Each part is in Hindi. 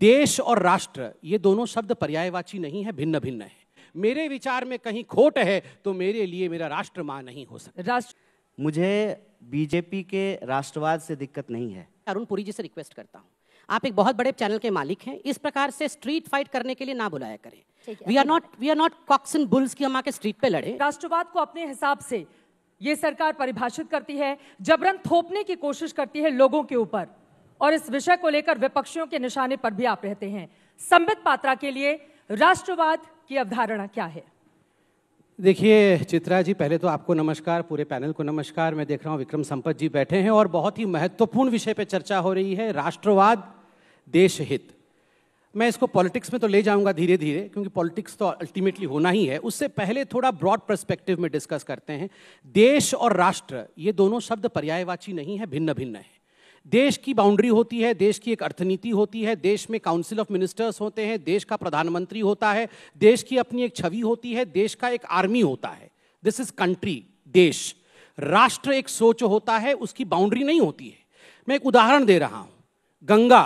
देश और राष्ट्र ये दोनों शब्द पर्यायवाची नहीं है भिन्न भिन्न है मेरे विचार में कहीं खोट है तो मेरे लिए मेरा राष्ट्र मां नहीं हो सकता राष्ट्र मुझे बीजेपी के राष्ट्रवाद से दिक्कत नहीं है अरुण पुरी जी से रिक्वेस्ट करता हूँ आप एक बहुत बड़े चैनल के मालिक हैं इस प्रकार से स्ट्रीट फाइट करने के लिए ना बुलाया करें we are not we are not cocks and bulls की हम आके स्ट्रीट पे लड़े राष्ट्रवाद को अपने हिसाब से ये सरकार परिभाषित करती है जबरन थोपने की कोशिश करती है लोगों के ऊपर और इस विषय को लेकर विपक्षियों के निशाने पर भी आप रहते हैं संबित पात्रा के लिए राष्ट्रवाद की अवधारणा क्या है देखिए चित्रा जी पहले तो आपको नमस्कार पूरे पैनल को नमस्कार मैं देख रहा हूँ विक्रम संपत जी बैठे हैं और बहुत ही महत्वपूर्ण विषय पर चर्चा हो रही है राष्ट्रवाद देश हित मैं इसको पॉलिटिक्स में तो ले जाऊंगा धीरे धीरे क्योंकि पॉलिटिक्स तो अल्टीमेटली होना ही है उससे पहले थोड़ा ब्रॉड परस्पेक्टिव में डिस्कस करते हैं देश और राष्ट्र ये दोनों शब्द पर्यायवाची नहीं है भिन्न भिन्न है देश की बाउंड्री होती है देश की एक अर्थनीति होती है देश में काउंसिल ऑफ मिनिस्टर्स होते हैं देश का प्रधानमंत्री होता है देश की अपनी एक छवि होती है देश का एक आर्मी होता है दिस इज कंट्री देश राष्ट्र एक सोच होता है उसकी बाउंड्री नहीं होती है मैं एक उदाहरण दे रहा हूं गंगा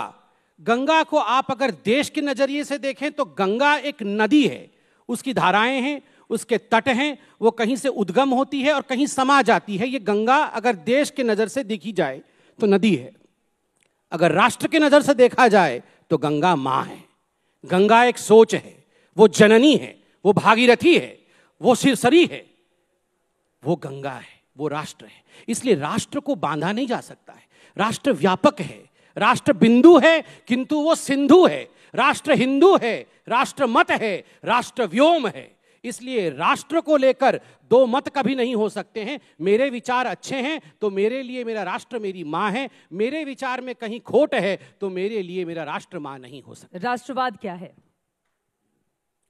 गंगा को आप अगर देश के नजरिए से देखें तो गंगा एक नदी है उसकी धाराएं हैं उसके तट हैं वो कहीं से उद्गम होती है और कहीं समा जाती है ये गंगा अगर देश के नज़र से देखी जाए तो नदी है अगर राष्ट्र की नज़र से देखा जाए तो गंगा माँ है गंगा एक सोच है वो जननी है वो भागीरथी है वो सिरसरी है वो गंगा है वो राष्ट्र है इसलिए राष्ट्र को बांधा नहीं जा सकता है राष्ट्र व्यापक है राष्ट्र बिंदु है किंतु वो सिंधु है राष्ट्र हिंदू है राष्ट्र मत है राष्ट्र व्योम है इसलिए राष्ट्र को लेकर दो मत कभी नहीं हो सकते हैं मेरे विचार अच्छे हैं तो मेरे लिए मेरा राष्ट्र मेरी माँ है मेरे विचार में कहीं खोट है तो मेरे लिए मेरा राष्ट्र माँ नहीं हो सकता राष्ट्रवाद क्या है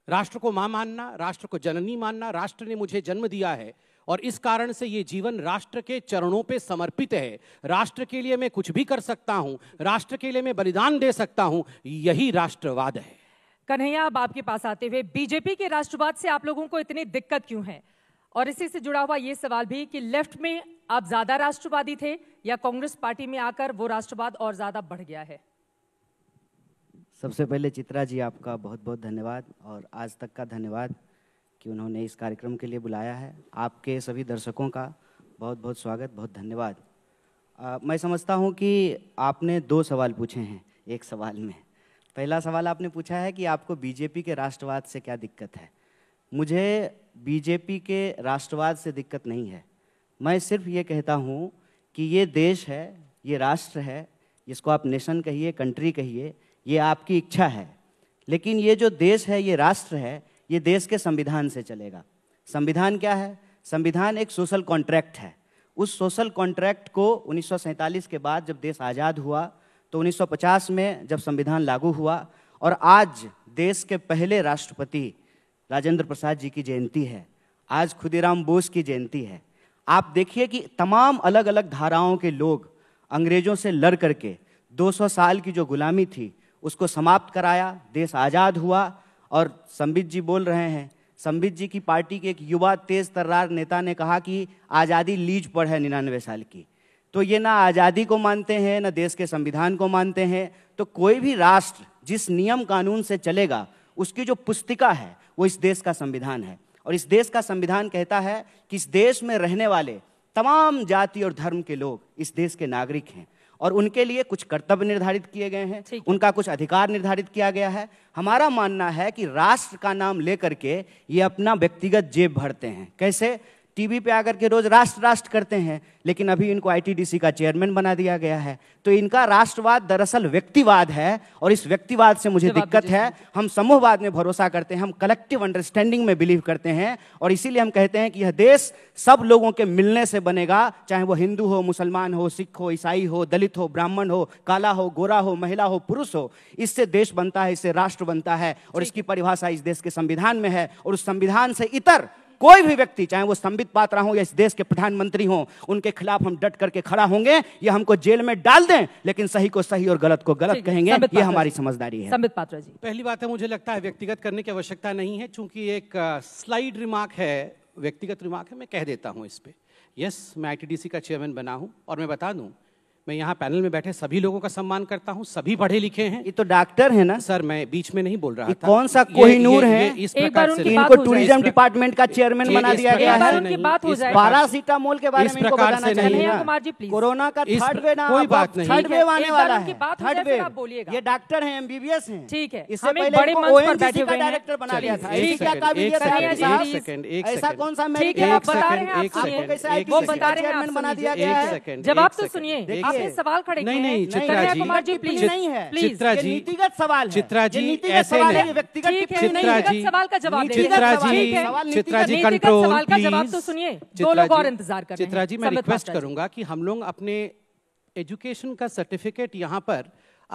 राष्ट्र को माँ मानना राष्ट्र को जननी मानना राष्ट्र ने मुझे जन्म दिया है और इस कारण से ये जीवन राष्ट्र के चरणों पे समर्पित है राष्ट्र के लिए मैं कुछ भी कर सकता हूँ राष्ट्र के लिए मैं बलिदान दे सकता हूँ यही राष्ट्रवाद है कन्हैया अब आपके पास आते हुए बीजेपी के राष्ट्रवाद से आप लोगों को इतनी दिक्कत क्यों है और इसी से जुड़ा हुआ ये सवाल भी कि लेफ्ट में आप ज्यादा राष्ट्रवादी थे या कांग्रेस पार्टी में आकर वो राष्ट्रवाद और ज्यादा बढ़ गया है सबसे पहले चित्रा जी आपका बहुत बहुत धन्यवाद और आज तक का धन्यवाद कि उन्होंने इस कार्यक्रम के लिए बुलाया है आपके सभी दर्शकों का बहुत बहुत स्वागत बहुत धन्यवाद आ, मैं समझता हूँ कि आपने दो सवाल पूछे हैं एक सवाल में पहला सवाल आपने पूछा है कि आपको बीजेपी के राष्ट्रवाद से क्या दिक्कत है मुझे बीजेपी के राष्ट्रवाद से दिक्कत नहीं है मैं सिर्फ ये कहता हूँ कि ये देश है ये राष्ट्र है इसको आप नेशन कहिए कंट्री कहिए ये आपकी इच्छा है लेकिन ये जो देश है ये राष्ट्र है ये देश के संविधान से चलेगा संविधान क्या है संविधान एक सोशल कॉन्ट्रैक्ट है उस सोशल कॉन्ट्रैक्ट को उन्नीस के बाद जब देश आज़ाद हुआ तो 1950 में जब संविधान लागू हुआ और आज देश के पहले राष्ट्रपति राजेंद्र प्रसाद जी की जयंती है आज खुदीराम बोस की जयंती है आप देखिए कि तमाम अलग अलग धाराओं के लोग अंग्रेजों से लड़ करके 200 साल की जो गुलामी थी उसको समाप्त कराया देश आज़ाद हुआ और संबित जी बोल रहे हैं संबित जी की पार्टी के एक युवा तेज तर्रार नेता ने कहा कि आज़ादी लीज पर है निन्यानवे साल की तो ये ना आज़ादी को मानते हैं ना देश के संविधान को मानते हैं तो कोई भी राष्ट्र जिस नियम कानून से चलेगा उसकी जो पुस्तिका है वो इस देश का संविधान है और इस देश का संविधान कहता है कि इस देश में रहने वाले तमाम जाति और धर्म के लोग इस देश के नागरिक हैं और उनके लिए कुछ कर्तव्य निर्धारित किए गए हैं उनका कुछ अधिकार निर्धारित किया गया है हमारा मानना है कि राष्ट्र का नाम लेकर के ये अपना व्यक्तिगत जेब भरते हैं कैसे टीवी पे आकर के रोज राष्ट्र राष्ट्र करते हैं लेकिन अभी इनको आईटीडीसी का चेयरमैन बना दिया गया है तो इनका राष्ट्रवाद दरअसल व्यक्तिवाद है और इस व्यक्तिवाद से मुझे दिक्कत है हम समूहवाद में भरोसा करते हैं हम कलेक्टिव अंडरस्टैंडिंग में बिलीव करते हैं और इसीलिए हम कहते हैं कि यह देश सब लोगों के मिलने से बनेगा चाहे वो हिंदू हो मुसलमान हो सिख हो ईसाई हो दलित हो ब्राह्मण हो काला हो गोरा हो महिला हो पुरुष हो इससे देश बनता है इससे राष्ट्र बनता है और इसकी परिभाषा इस देश के संविधान में है और उस संविधान से इतर कोई भी व्यक्ति चाहे वो संबित पात्रा हो या इस देश के प्रधानमंत्री हो उनके खिलाफ हम डट करके खड़ा होंगे ये हमको जेल में डाल दें लेकिन सही को सही और गलत को गलत कहेंगे ये हमारी समझदारी है संबित पात्रा जी पहली बात है मुझे लगता है व्यक्तिगत करने की आवश्यकता नहीं है चूंकि एक स्लाइड रिमार्क है व्यक्तिगत रिमार्क है मैं कह देता हूँ इस पर यस मैं आई का चेयरमैन बना हूँ और मैं बता दूँ मैं यहाँ पैनल में बैठे सभी लोगों का सम्मान करता हूँ सभी पढ़े लिखे हैं ये तो डॉक्टर है ना सर मैं बीच में नहीं बोल रहा था कौन सा कोहिनूर है इस प्रकार से इनको टूरिज्म डिपार्टमेंट का चेयरमैन बना दिया गया है पारासीटामोल के बारे में प्रकार से नहीं कोरोना का थर्ड वेव कोई बात नहीं थर्ड वेव आने वाला है थर्ड वेव ये डॉक्टर है एमबीबीएस है ठीक है इससे पहले डायरेक्टर बना लिया था ऐसा कौन सा बता रहे हैं जवाब तो सुनिए सवाल खड़े नहीं नहीं चित्रा जी कुमार जी प्लीज नहीं है चित्रा जी नीतिगत सवाल चित्रा जी ऐसे व्यक्तिगत चित्रा जी सवाल का जवाब चित्रा जी चित्रा जी कंट्रोल सवाल तो सुनिए दो लोग और इंतजार कर चित्रा जी मैं रिक्वेस्ट करूंगा कि हम लोग अपने एजुकेशन का सर्टिफिकेट यहाँ पर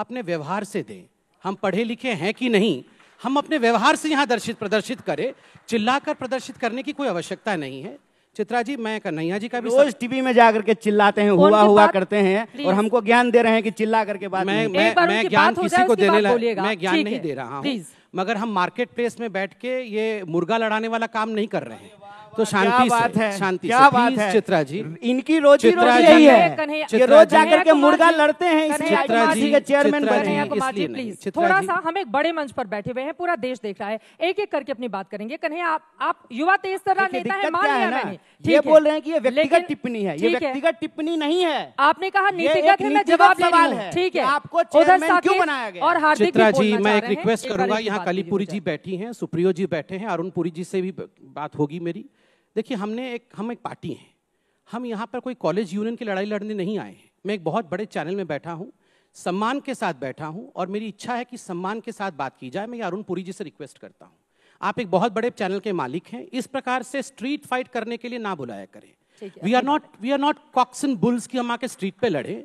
अपने व्यवहार से दें हम पढ़े लिखे हैं कि नहीं हम अपने व्यवहार से यहाँ दर्शित प्रदर्शित करें चिल्लाकर प्रदर्शित करने की कोई आवश्यकता नहीं है चित्रा जी मैं कन्हैया जी का भी रोज टीवी में जा करके चिल्लाते हैं हुआ हुआ करते हैं और हमको ज्ञान दे रहे हैं कि चिल्ला करके बात मैं मैं, मैं ज्ञान किसी को देने लगा मैं ज्ञान नहीं दे रहा हूँ मगर हम मार्केट प्लेस में बैठ के ये मुर्गा लड़ाने वाला काम नहीं कर रहे हैं तो शांति बात है शांति क्या बात है चित्रा जी इनकी रोज चित्रा जी है ये रोज जाकर के मुर्गा लड़ते हैं चित्रा जी के चेयरमैन प्लीज थोड़ा सा हम एक बड़े मंच पर बैठे हुए हैं पूरा देश देख रहा है एक एक करके अपनी बात करेंगे कन्हैया आप आप युवा तेज तरह नेता है मान लिया मैंने ये बोल रहे हैं कि ये व्यक्तिगत टिप्पणी है ये व्यक्तिगत टिप्पणी नहीं है आपने कहा नीतिगत है मैं जवाब ले रही हूँ ठीक है आपको चेयरमैन क्यों बनाया गया और हार्दिक चित्रा जी मैं एक रिक्वेस्ट करूंगा यहाँ कलीपुरी जी बैठी हैं सुप्रियो जी बैठे हैं अरुण पुरी जी से भी बात होगी मेरी देखिए हमने एक हम एक पार्टी हैं हम यहाँ पर कोई कॉलेज यूनियन की लड़ाई लड़ने नहीं आए हैं मैं एक बहुत बड़े चैनल में बैठा हूँ सम्मान के साथ बैठा हूँ और मेरी इच्छा है कि सम्मान के साथ बात की जाए मैं अरुण पुरी जी से रिक्वेस्ट करता हूँ आप एक बहुत बड़े चैनल के मालिक हैं इस प्रकार से स्ट्रीट फाइट करने के लिए ना बुलाया करें we are not we are not cocks and bulls की हम आके स्ट्रीट पे लड़े